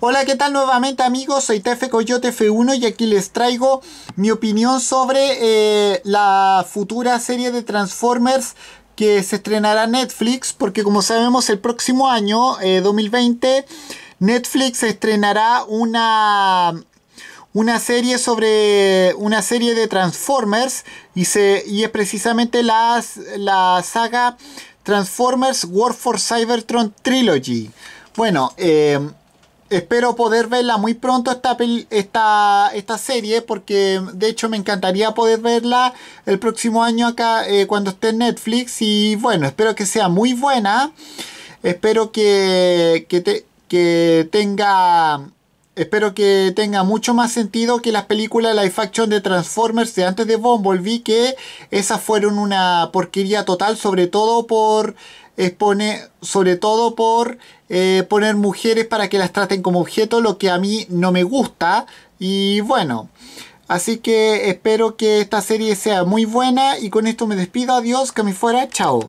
Hola, ¿qué tal nuevamente amigos? Soy Tefe Coyote F1 y aquí les traigo mi opinión sobre eh, la futura serie de Transformers que se estrenará Netflix, porque como sabemos el próximo año, 2020, eh, Netflix estrenará una, una serie sobre una serie de Transformers y, se, es precisamente la, la saga Transformers War for Cybertron Trilogy. Bueno, eh, Espero poder verla muy pronto esta, esta, esta serie porque de hecho me encantaría poder verla el próximo año acá eh, cuando esté en Netflix y bueno, espero que sea muy buena, espero que, que, te, que tenga Espero que tenga mucho más sentido que las películas live action de Transformers de antes de Bumblebee, que esas fueron una porquería total, sobre todo por sobre todo por eh, poner mujeres para que las traten como objeto, lo que a mí no me gusta. Y bueno, así que espero que esta serie sea muy buena y con esto me despido. Adiós, que me fuera, chao.